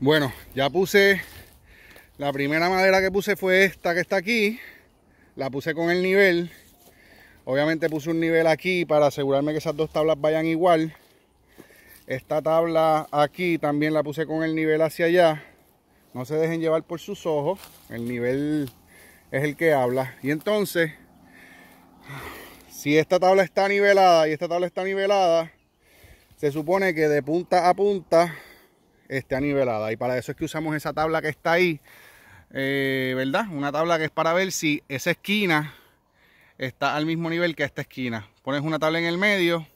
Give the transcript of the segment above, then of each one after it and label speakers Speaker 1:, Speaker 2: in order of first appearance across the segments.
Speaker 1: Bueno, ya puse, la primera madera que puse fue esta que está aquí. La puse con el nivel. Obviamente puse un nivel aquí para asegurarme que esas dos tablas vayan igual. Esta tabla aquí también la puse con el nivel hacia allá. No se dejen llevar por sus ojos. El nivel es el que habla. Y entonces, si esta tabla está nivelada y esta tabla está nivelada, se supone que de punta a punta esté anivelada. Y para eso es que usamos esa tabla que está ahí, eh, ¿verdad? Una tabla que es para ver si esa esquina está al mismo nivel que esta esquina. Pones una tabla en el medio,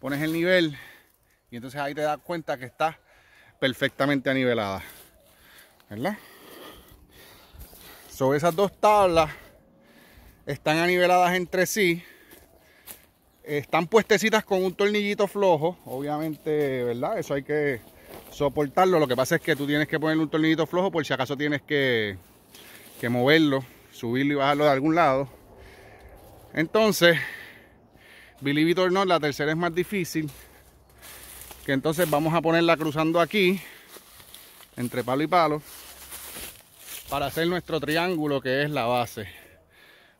Speaker 1: pones el nivel y entonces ahí te das cuenta que está perfectamente anivelada. ¿Verdad? Sobre esas dos tablas están aniveladas entre sí. Están puestecitas con un tornillito flojo, obviamente, ¿verdad? Eso hay que soportarlo. Lo que pasa es que tú tienes que poner un tornillito flojo por si acaso tienes que, que moverlo, subirlo y bajarlo de algún lado. Entonces, it or not, la tercera es más difícil. Que entonces vamos a ponerla cruzando aquí, entre palo y palo, para hacer nuestro triángulo que es la base.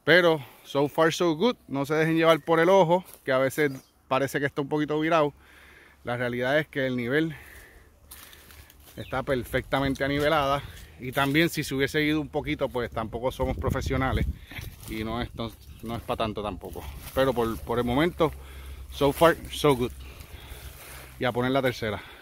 Speaker 1: Pero, so far so good, no se dejen llevar por el ojo, que a veces parece que está un poquito virado. La realidad es que el nivel está perfectamente anivelada y también si se hubiese ido un poquito pues tampoco somos profesionales y no es, no, es para tanto tampoco pero por, por el momento so far so good y a poner la tercera